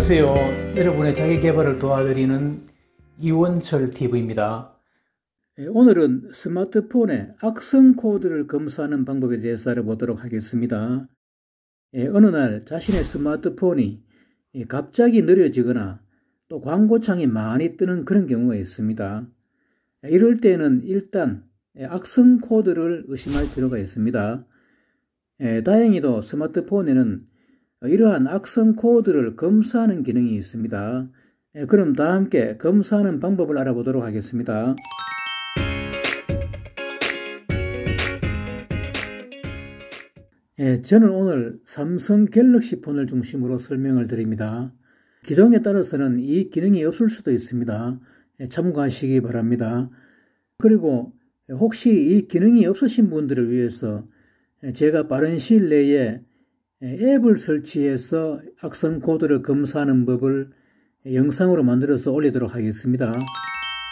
안녕하세요. 여러분의 자기 개발을 도와드리는 이원철 TV입니다. 예, 오늘은 스마트폰의 악성 코드를 검사하는 방법에 대해서 알아보도록 하겠습니다. 예, 어느 날 자신의 스마트폰이 예, 갑자기 느려지거나 또 광고창이 많이 뜨는 그런 경우가 있습니다. 이럴 때는 일단 악성 코드를 의심할 필요가 있습니다. 다행히도 스마트폰에는 이러한 악성 코드를 검사하는 기능이 있습니다. 예, 그럼 다 함께 검사하는 방법을 알아보도록 하겠습니다. 예, 저는 오늘 삼성 갤럭시 폰을 중심으로 설명을 드립니다. 기종에 따라서는 이 기능이 없을 수도 있습니다. 예, 참고하시기 바랍니다. 그리고 혹시 이 기능이 없으신 분들을 위해서 예, 제가 빠른 시일 내에 예, 앱을 설치해서 악성 코드를 검사하는 법을 영상으로 만들어서 올리도록 하겠습니다.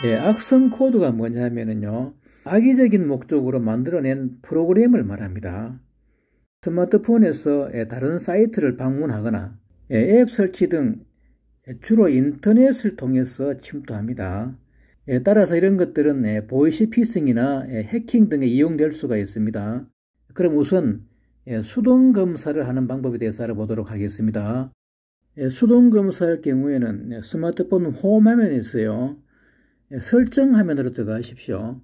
예, 악성 코드가 뭐냐면요. 악의적인 목적으로 만들어낸 프로그램을 말합니다. 스마트폰에서 예, 다른 사이트를 방문하거나 예, 앱 설치 등 주로 인터넷을 통해서 침투합니다. 따라서 이런 것들은 보이시 피싱이나 해킹 등에 이용될 수가 있습니다. 그럼 우선 예, 수동 검사를 하는 방법에 대해서 알아보도록 하겠습니다. 예, 수동 검사할 경우에는 예, 스마트폰 홈 화면에 있어요. 설정 화면으로 들어가십시오.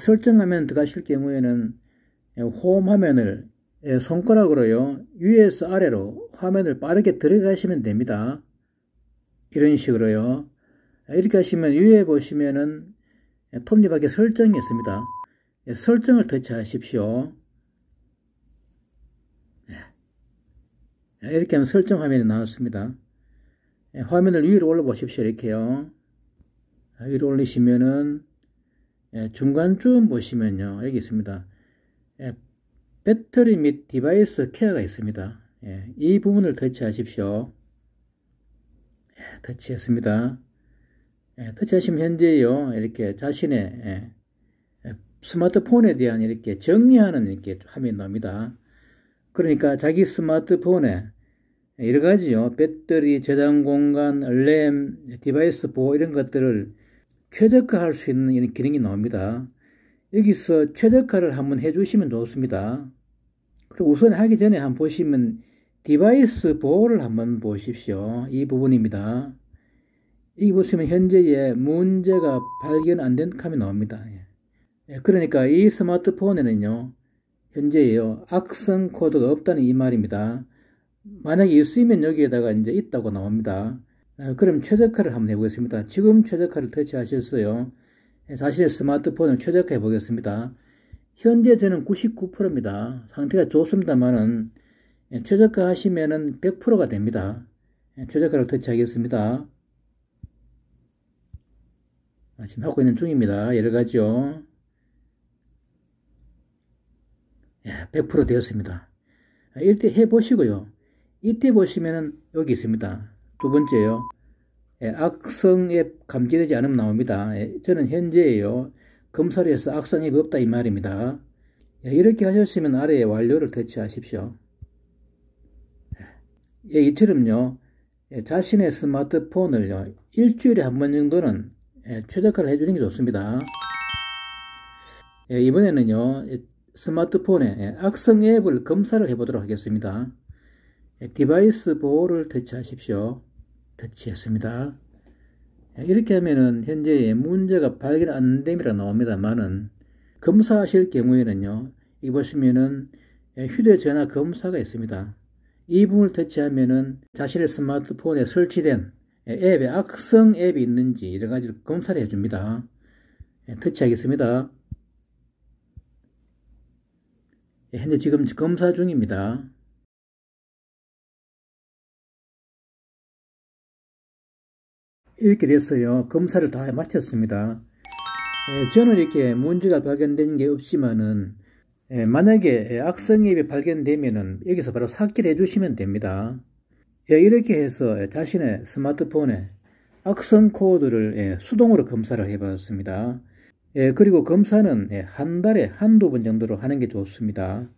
설정 화면 들어가실 경우에는 홈 화면을 손가락으로요 위에서 아래로 화면을 빠르게 들어가시면 됩니다. 이런 식으로요. 이렇게 하시면 위에 보시면은 톱니바퀴 설정이 있습니다. 설정을 터치하십시오. 이렇게 하면 설정 화면이 나왔습니다. 예, 화면을 위로 올려 보십시오. 이렇게요. 아, 위로 올리시면은 예, 중간쯤 보시면요. 여기 있습니다. 예, 배터리 및 디바이스 케어가 있습니다. 이 부분을 터치하십시오. 터치했습니다. 터치하시면 현재요. 이렇게 자신의 스마트폰에 대한 이렇게 정리하는 이렇게 화면이 나옵니다. 그러니까 자기 스마트폰에 여러 가지요. 배터리, 저장 공간, 램, 디바이스 보호 이런 것들을 최적화할 수 있는 이런 기능이 나옵니다. 여기서 최적화를 한번 해주시면 좋습니다. 그리고 우선 하기 전에 한번 보시면 디바이스 보호를 한번 보십시오. 이 부분입니다. 여기 보시면 현재의 문제가 발견 안된 칸이 나옵니다. 예. 그러니까 이 스마트폰에는요. 현재예요. 악성 코드가 없다는 이 말입니다. 만약에 있으면 여기에다가 이제 있다고 나옵니다. 아, 그럼 최적화를 한번 해보겠습니다. 지금 최적화를 터치하셨어요. 자신의 예, 스마트폰을 최적화해 보겠습니다. 현재 저는 99%입니다. 상태가 좋습니다만은 예, 최적화 하시면은 100%가 됩니다. 예, 최적화를 터치하겠습니다. 아, 지금 하고 있는 중입니다. 여러 가지요. 100% 예, 되었습니다. 이때 해보시고요. 이때 보시면은 여기 있습니다. 두 번째요. 예, 악성에 감지되지 않으면 나옵니다. 예, 저는 현재에요 검사를 해서 악성이 없다 이 말입니다. 이렇게 하셨으면 아래에 완료를 대체하십시오. 예, 이처럼요. 자신의 스마트폰을요. 일주일에 한 번 정도는 최적화를 해주는 게 좋습니다. 이번에는요. 스마트폰에 예, 악성 앱을 검사를 해보도록 하겠습니다. 예, 디바이스 보호를 터치하십시오. 터치했습니다. 예, 이렇게 하면은 현재 문제가 발견 안 됨이라 나옵니다만은 검사하실 경우에는요. 이 보시면은 휴대전화 검사가 있습니다. 이 부분을 터치하면은 자신의 스마트폰에 설치된 앱에 악성 앱이 있는지 여러 가지를 검사를 해줍니다. 터치하겠습니다. 예, 현재 지금 검사 중입니다. 이렇게 됐어요. 검사를 다 마쳤습니다. 예, 저는 이렇게 문제가 발견된 게 없지만은 예, 만약에 악성앱이 발견되면은 여기서 바로 삭제를 해주시면 됩니다. 이렇게 해서 자신의 스마트폰에 악성 코드를 수동으로 검사를 해봤습니다. 예, 그리고 검사는 예, 한 달에 한두 번 정도로 하는 게 좋습니다.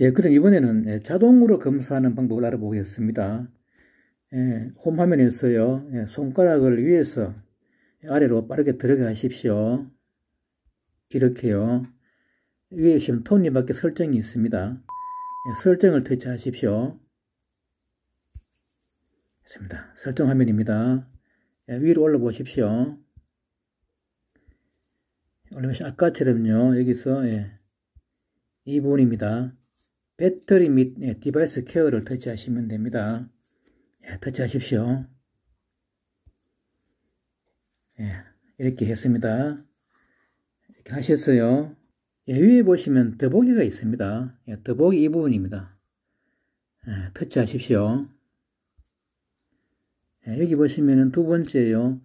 예, 그럼 이번에는 예, 자동으로 검사하는 방법을 알아보겠습니다. 예, 홈화면에있어요 예, 손가락을 위에서 아래로 빠르게 들어가십시오. 이렇게요. 위에 지금 톱니바퀴 설정이 있습니다. 예, 설정을 터치하십시오. 됐습니다. 설정 화면입니다. 예, 위로 올라 보십시오. 올라보시 아까처럼요. 여기서 예, 2분입니다 배터리 및 예, 디바이스 케어를 터치하시면 됩니다. 예, 터치하십시오. 예, 이렇게 했습니다. 이렇게 하셨어요. 예, 위에 보시면 더보기가 있습니다. 예, 더보기 이 부분입니다. 예, 터치하십시오. 예, 여기 보시면두 번째요.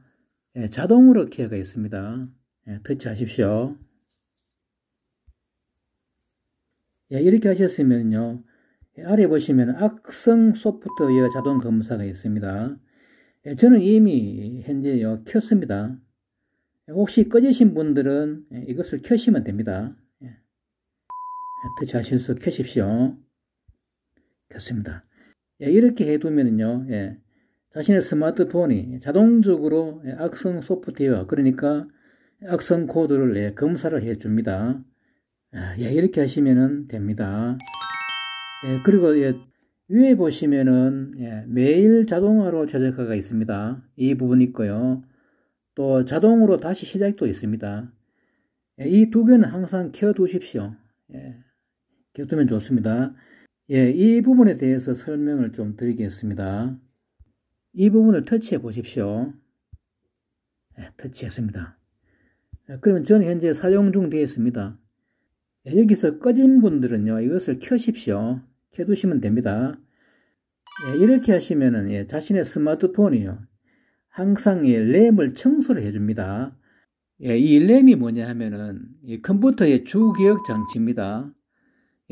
예, 자동으로 기가 있습니다. 예, 터치하십시오. 이렇게 하셨으면요. 아래 보시면 악성 소프트웨어 자동 검사가 있습니다. 저는 이미 현재요 켰습니다. 혹시 꺼지신 분들은 이것을 켜시면 됩니다. 터치하셔서 켜십시오. 켰습니다. 이렇게 해두면요. 자신의 스마트폰이 자동적으로 악성 소프트웨어, 그러니까 악성 코드를 예, 검사를 해 줍니다. 아, 예, 이렇게 하시면 됩니다. 예, 그리고 예, 위에 보시면은 예, 매일 자동화로 최적화가 있습니다. 이 부분 이 있고요. 또 자동으로 다시 시작도 있습니다. 예, 이 두 개는 항상 키워두십시오. 예, 키워두면 좋습니다. 예, 이 부분에 대해서 설명을 좀 드리겠습니다. 이 부분을 터치해 보십시오. 네, 터치했습니다. 예, 그러면 저는 현재 사용 중 되어 있습니다. 예, 여기서 꺼진 분들은요, 이것을 켜십시오. 켜두시면 됩니다. 이렇게 하시면은 자신의 스마트폰이요. 항상 예, 램을 청소를 해줍니다. 예, 이 램이 뭐냐 하면은 컴퓨터의 주기억 장치입니다.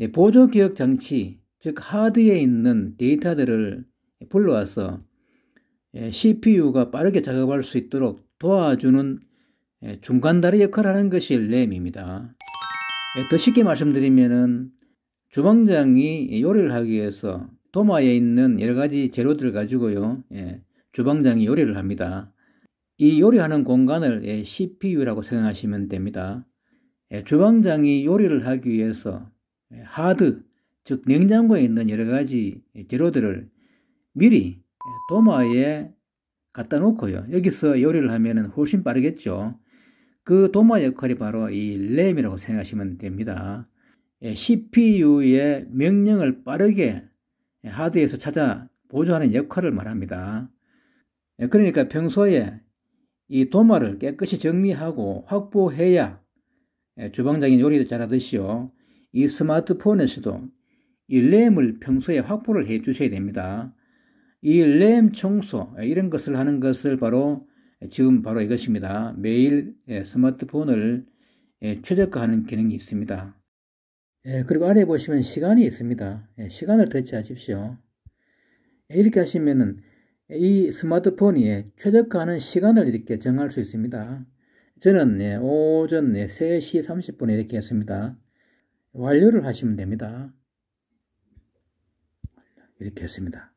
예, 보조 기억 장치, 즉 하드에 있는 데이터들을 불러와서 예, CPU가 빠르게 작업할 수 있도록 도와주는 예, 중간다리 역할을 하는 것이 램입니다. 예, 더 쉽게 말씀드리면 주방장이 요리를 하기 위해서 도마에 있는 여러 가지 재료들을 가지고요, 주방장이 요리를 합니다. 이 요리하는 공간을 CPU라고 생각하시면 됩니다. 주방장이 요리를 하기 위해서 하드, 즉 냉장고에 있는 여러 가지 재료들을 미리 예, 도마에 갖다 놓고요. 여기서 요리를 하면 훨씬 빠르겠죠. 그 도마 역할이 바로 이 램이라고 생각하시면 됩니다. 예, CPU의 명령을 빠르게 하드에서 찾아 보조하는 역할을 말합니다. 예, 그러니까 평소에 이 도마를 깨끗이 정리하고 확보해야 주방장인 요리도 잘하듯이요. 이 스마트폰에서도 이 램을 평소에 확보를 해 주셔야 됩니다. 이램 청소 예, 이런 것을 하는 것을 바로 예, 지금 바로 이것입니다. 매일 예, 스마트폰을 최적화하는 기능이 있습니다. 그리고 아래 보시면 시간이 있습니다. 시간을 대체하십시오. 이렇게 하시면은 이 스마트폰이 최적화하는 시간을 이렇게 정할 수 있습니다. 저는 오전 3시 30분에 이렇게 했습니다. 완료를 하시면 됩니다. 이렇게 했습니다.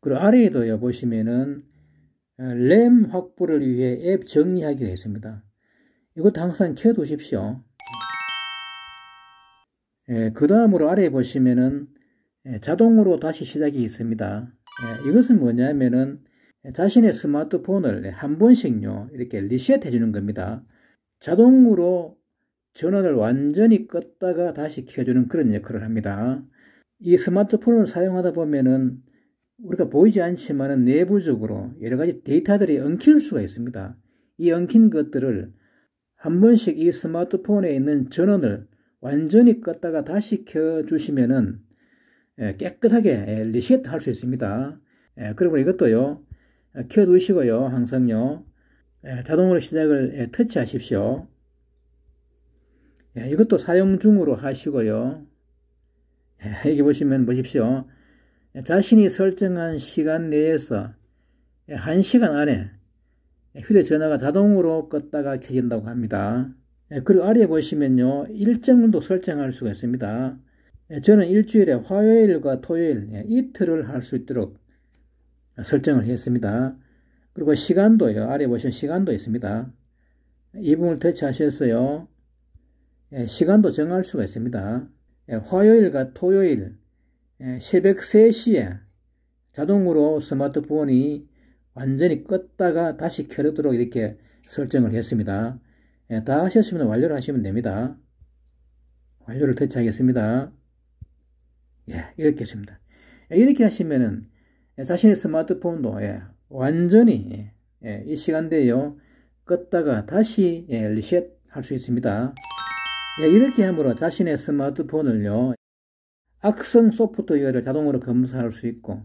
그리고 아래에도요 보시면은 어, 램 확보를 위해 앱 정리하기가 있습니다. 이것도 항상 켜두십시오. 예, 그 다음으로 아래에 보시면은 예, 자동으로 다시 시작이 있습니다. 예, 이것은 뭐냐면은 자신의 스마트폰을 한 번씩요 이렇게 리셋 해주는 겁니다. 자동으로 전원을 완전히 껐다가 다시 켜주는 그런 역할을 합니다. 이 스마트폰을 사용하다 보면은 우리가 보이지 않지만은 내부적으로 여러 가지 데이터들이 엉킬 수가 있습니다. 이 엉킨 것들을 한 번씩 이 스마트폰에 있는 전원을 완전히 껐다가 다시 켜주시면은 예, 깨끗하게 예, 리셋 할 수 있습니다. 예, 그리고 이것도요, 켜두시고요, 항상요, 자동으로 시작을 터치하십시오. 이것도 사용 중으로 하시고요. 여기 보시면 보십시오. 자신이 설정한 시간 내에서 1시간 안에 휴대전화가 자동으로 껐다가 켜진다고 합니다. 예, 그리고 아래에 보시면요. 일정도 설정할 수가 있습니다. 예, 저는 일주일에 화요일과 토요일 예, 이틀을 할 수 있도록 설정을 했습니다. 그리고 시간도요. 아래 보시면 시간도 있습니다. 이 부분을 대체하셨어요 시간도 정할 수가 있습니다. 화요일과 토요일 예, 새벽 3시에 자동으로 스마트폰이 완전히 껐다가 다시 켜도록 이렇게 설정을 했습니다. 예, 다 하셨으면 완료를 하시면 됩니다. 완료를 터치하겠습니다. 예, 이렇게 했습니다. 예, 이렇게 하시면은 자신의 스마트폰도 예, 완전히 예, 이 시간대에요. 껐다가 다시 예, 리셋 할 수 있습니다. 예, 이렇게 함으로 자신의 스마트폰을요. 악성 소프트웨어를 자동으로 검사할 수 있고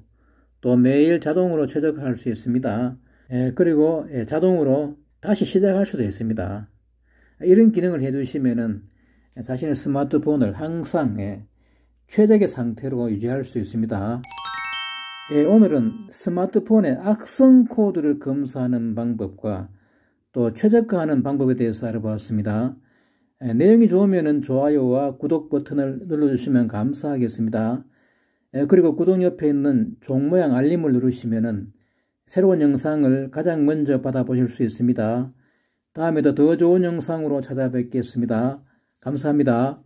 또 매일 자동으로 최적화할 수 있습니다. 예, 그리고 예, 자동으로 다시 시작할 수도 있습니다. 이런 기능을 해주시면은 자신의 스마트폰을 항상 예, 최적의 상태로 유지할 수 있습니다. 예, 오늘은 스마트폰의 악성 코드를 검사하는 방법과 또 최적화하는 방법에 대해서 알아보았습니다. 예, 내용이 좋으면 좋아요와 구독 버튼을 눌러주시면 감사하겠습니다. 예, 그리고 구독 옆에 있는 종 모양 알림을 누르시면 새로운 영상을 가장 먼저 받아보실 수 있습니다. 다음에도 더 좋은 영상으로 찾아뵙겠습니다. 감사합니다.